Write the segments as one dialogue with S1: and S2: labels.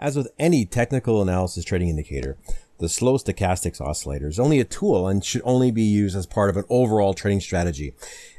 S1: As with any technical analysis trading indicator, the slow stochastic oscillator is only a tool and should only be used as part of an overall trading strategy.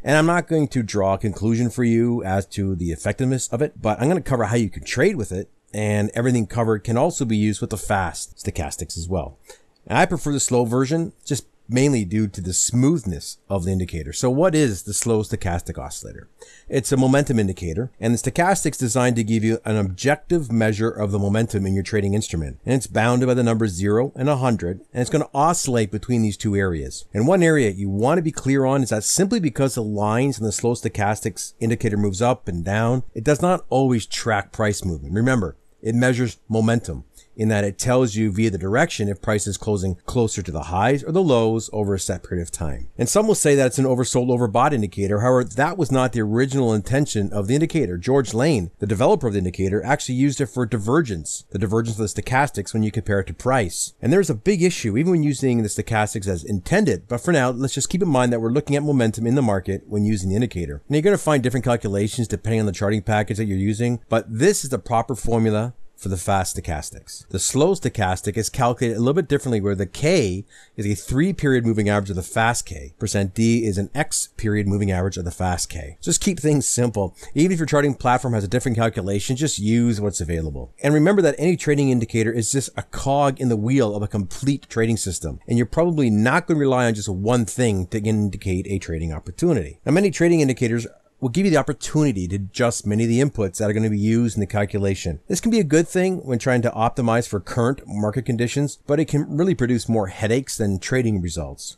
S1: And I'm not going to draw a conclusion for you as to the effectiveness of it, but I'm going to cover how you can trade with it. And everything covered can also be used with the fast stochastics as well. And I prefer the slow version just mainly due to the smoothness of the indicator. So what is the slow stochastic oscillator? It's a momentum indicator and the stochastic's designed to give you an objective measure of the momentum in your trading instrument. And it's bounded by the numbers zero and 100 and it's going to oscillate between these two areas. And one area you want to be clear on is that simply because the lines in the slow stochastics indicator moves up and down, it does not always track price movement. Remember, it measures momentum in that it tells you via the direction if price is closing closer to the highs or the lows over a set period of time. And some will say that it's an oversold overbought indicator. However, that was not the original intention of the indicator. George Lane, the developer of the indicator, actually used it for divergence, the divergence of the stochastics when you compare it to price. And there's a big issue even when using the stochastics as intended. But for now, let's just keep in mind that we're looking at momentum in the market when using the indicator. And you're going to find different calculations depending on the charting package that you're using, but this is the proper formula for the fast stochastics. The slow stochastic is calculated a little bit differently where the K is a three period moving average of the fast K. Percent D is an X period moving average of the fast K. Just keep things simple. Even if your charting platform has a different calculation, just use what's available. And remember that any trading indicator is just a cog in the wheel of a complete trading system. And you're probably not going to rely on just one thing to indicate a trading opportunity. Now, many trading indicators will give you the opportunity to adjust many of the inputs that are going to be used in the calculation. This can be a good thing when trying to optimize for current market conditions, but it can really produce more headaches than trading results.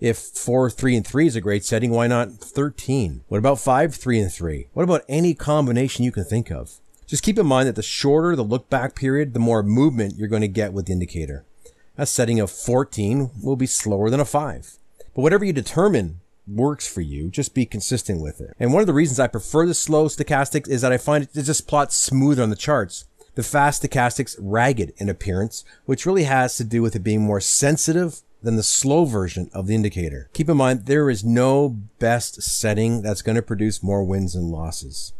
S1: If 4, 3, and 3 is a great setting, why not 13? What about 5, 3, and 3? What about any combination you can think of? Just keep in mind that the shorter the look back period, the more movement you're going to get with the indicator. A setting of 14 will be slower than a 5. But whatever you determine works for you. Just be consistent with it. And one of the reasons I prefer the slow stochastics is that I find it just plots smoother on the charts. The fast stochastics ragged in appearance, which really has to do with it being more sensitive than the slow version of the indicator. Keep in mind, there is no best setting that's going to produce more wins and losses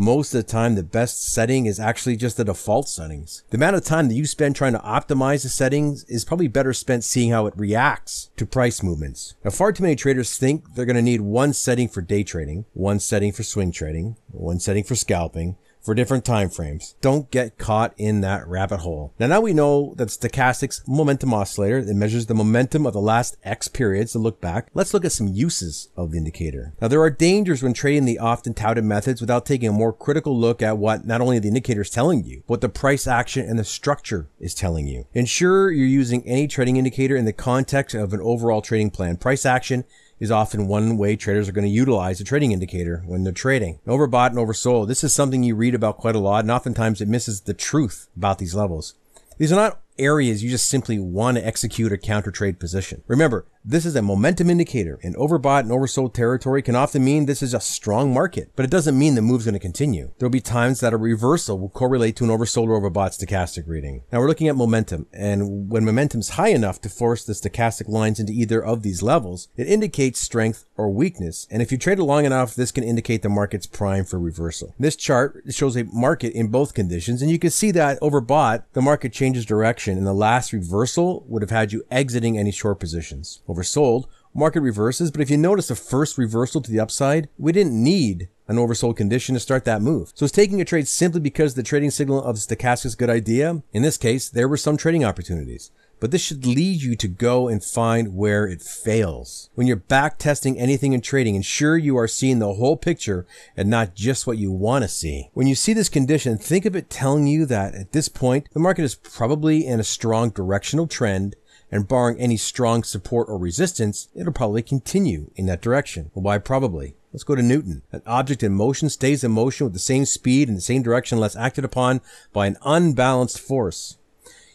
S1: most of the time the best setting is actually just the default settings. The amount of time that you spend trying to optimize the settings is probably better spent seeing how it reacts to price movements. Now, far too many traders think they're going to need one setting for day trading, one setting for swing trading, one setting for scalping, for different time frames. Don't get caught in that rabbit hole. Now, now we know that stochastics momentum oscillator that measures the momentum of the last X periods to look back. Let's look at some uses of the indicator. Now, there are dangers when trading the often touted methods without taking a more critical look at what not only the indicator is telling you, but the price action and the structure is telling you. Ensure you're using any trading indicator in the context of an overall trading plan. Price action is often one way traders are going to utilize a trading indicator when they're trading. Overbought and oversold. This is something you read about quite a lot, and oftentimes it misses the truth about these levels. These are not areas you just simply want to execute a counter trade position. Remember, this is a momentum indicator, and overbought and oversold territory can often mean this is a strong market, but it doesn't mean the move's going to continue. There'll be times that a reversal will correlate to an oversold or overbought stochastic reading. Now we're looking at momentum, and when momentum's high enough to force the stochastic lines into either of these levels, it indicates strength or weakness, and if you trade it long enough, this can indicate the market's prime for reversal. This chart shows a market in both conditions, and you can see that overbought, the market changes direction, and the last reversal would have had you exiting any short positions. Over oversold, market reverses, but if you notice the first reversal to the upside, we didn't need an oversold condition to start that move. So it's taking a trade simply because the trading signal of stochastic's good idea. In this case, there were some trading opportunities. But this should lead you to go and find where it fails. When you're back testing anything in trading, ensure you are seeing the whole picture and not just what you want to see. When you see this condition, think of it telling you that at this point, the market is probably in a strong directional trend and barring any strong support or resistance, it'll probably continue in that direction. Well, why probably? Let's go to Newton. An object in motion stays in motion with the same speed and the same direction unless acted upon by an unbalanced force.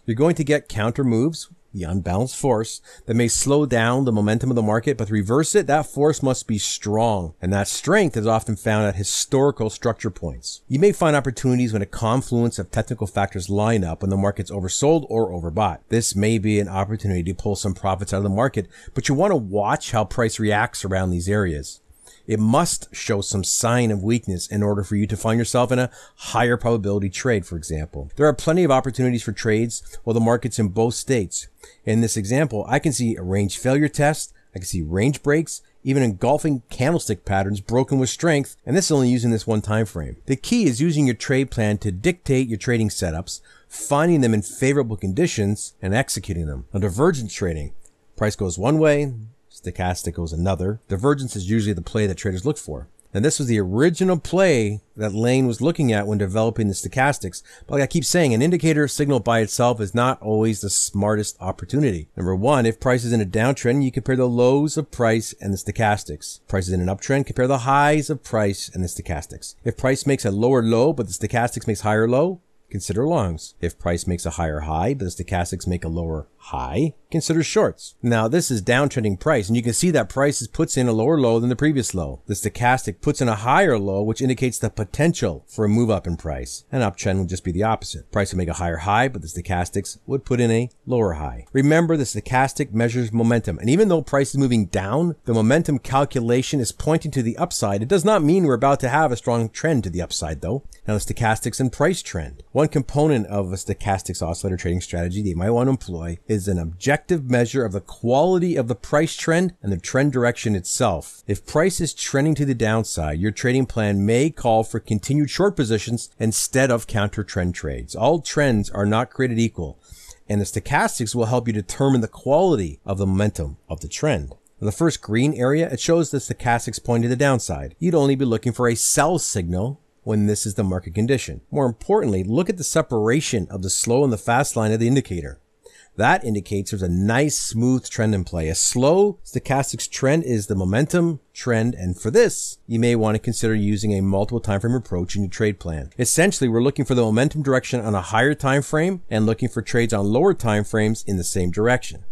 S1: You're going to get counter moves, the unbalanced force that may slow down the momentum of the market, but to reverse it, that force must be strong. And that strength is often found at historical structure points. You may find opportunities when a confluence of technical factors line up when the market's oversold or overbought. This may be an opportunity to pull some profits out of the market, but you want to watch how price reacts around these areas. It must show some sign of weakness in order for you to find yourself in a higher probability trade, for example. There are plenty of opportunities for trades while the market's in both states. In this example, I can see a range failure test, I can see range breaks, even engulfing candlestick patterns broken with strength, and this is only using this one time frame. The key is using your trade plan to dictate your trading setups, finding them in favorable conditions, and executing them. On divergence trading, price goes one way, Stochastic is another. Divergence is usually the play that traders look for. And this was the original play that Lane was looking at when developing the stochastics. But like I keep saying, an indicator signal by itself is not always the smartest opportunity. Number one, if price is in a downtrend, you compare the lows of price and the stochastics. Price is in an uptrend, compare the highs of price and the stochastics. If price makes a lower low, but the stochastics makes higher low, consider longs. If price makes a higher high, but the stochastics make a lower high, consider shorts. Now this is downtrending price and you can see that price puts in a lower low than the previous low. The stochastic puts in a higher low which indicates the potential for a move up in price. An uptrend would just be the opposite. Price would make a higher high but the stochastics would put in a lower high. Remember the stochastic measures momentum and even though price is moving down, the momentum calculation is pointing to the upside. It does not mean we're about to have a strong trend to the upside though. Now the stochastics and price trend. One component of a stochastics oscillator trading strategy that you might want to employ is an objective measure of the quality of the price trend and the trend direction itself. If price is trending to the downside, your trading plan may call for continued short positions instead of counter trend trades. All trends are not created equal, and the stochastics will help you determine the quality of the momentum of the trend. In the first green area, it shows the stochastics pointing to the downside. You'd only be looking for a sell signal when this is the market condition. More importantly, look at the separation of the slow and the fast line of the indicator. That indicates there's a nice smooth trend in play. A slow stochastics trend is the momentum trend. And for this, you may want to consider using a multiple time frame approach in your trade plan. Essentially, we're looking for the momentum direction on a higher time frame and looking for trades on lower time frames in the same direction.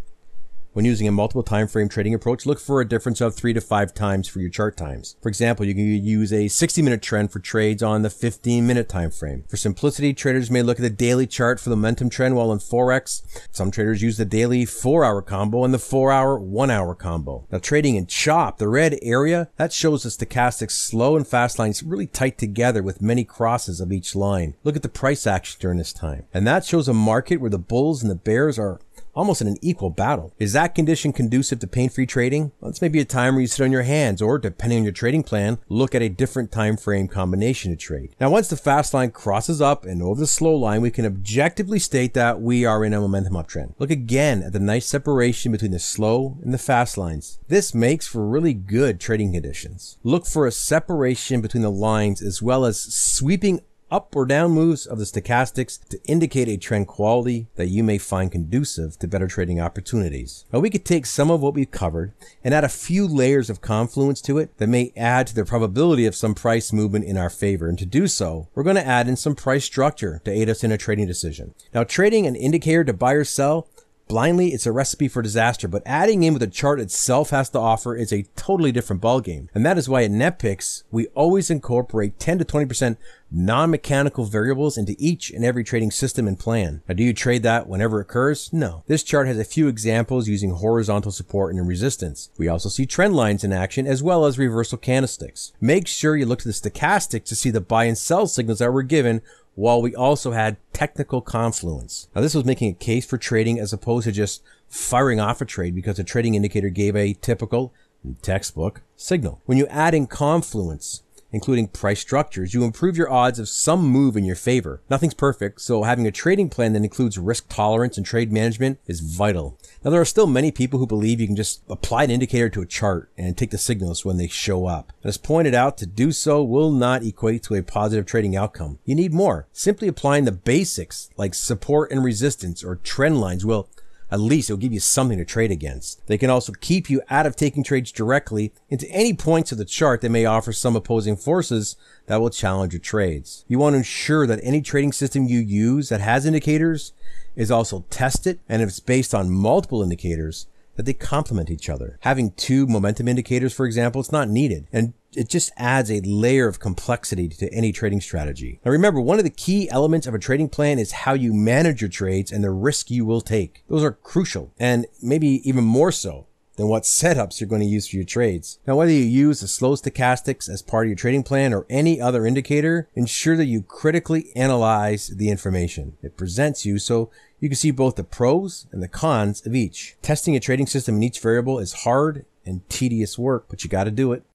S1: When using a multiple time frame trading approach, look for a difference of three to five times for your chart times. For example, you can use a 60 minute trend for trades on the 15 minute time frame. For simplicity, traders may look at the daily chart for the momentum trend while in Forex. Some traders use the daily four hour combo and the four hour, one hour combo. Now trading in chop, the red area, that shows the stochastic slow and fast lines really tight together with many crosses of each line. Look at the price action during this time. And that shows a market where the bulls and the bears are almost in an equal battle. Is that condition conducive to pain-free trading? Well, may be a time where you sit on your hands or, depending on your trading plan, look at a different time frame combination to trade. Now, once the fast line crosses up and over the slow line, we can objectively state that we are in a momentum uptrend. Look again at the nice separation between the slow and the fast lines. This makes for really good trading conditions. Look for a separation between the lines as well as sweeping up or down moves of the stochastics to indicate a trend quality that you may find conducive to better trading opportunities. Now we could take some of what we've covered and add a few layers of confluence to it that may add to the probability of some price movement in our favor. And to do so, we're going to add in some price structure to aid us in a trading decision. Now trading an indicator to buy or sell blindly it's a recipe for disaster but adding in what the chart itself has to offer is a totally different ballgame and that is why at netpicks we always incorporate 10 to 20% non-mechanical variables into each and every trading system and plan. Now, do you trade that whenever it occurs? No. This chart has a few examples using horizontal support and resistance. We also see trend lines in action as well as reversal candlesticks. Make sure you look to the stochastic to see the buy and sell signals that were given while we also had technical confluence. Now this was making a case for trading as opposed to just firing off a trade because the trading indicator gave a typical textbook signal. When you add in confluence, including price structures, you improve your odds of some move in your favor. Nothing's perfect, so having a trading plan that includes risk tolerance and trade management is vital. Now, there are still many people who believe you can just apply an indicator to a chart and take the signals when they show up. As pointed out, to do so will not equate to a positive trading outcome. You need more. Simply applying the basics like support and resistance or trend lines will at least it'll give you something to trade against. They can also keep you out of taking trades directly into any points of the chart that may offer some opposing forces that will challenge your trades. You want to ensure that any trading system you use that has indicators is also tested and if it's based on multiple indicators, that they complement each other. Having two momentum indicators, for example, it's not needed. And it just adds a layer of complexity to any trading strategy. Now remember, one of the key elements of a trading plan is how you manage your trades and the risk you will take. Those are crucial and maybe even more so than what setups you're going to use for your trades. Now, whether you use the slow stochastics as part of your trading plan or any other indicator, ensure that you critically analyze the information it presents you so you can see both the pros and the cons of each. Testing a trading system in each variable is hard and tedious work, but you got to do it.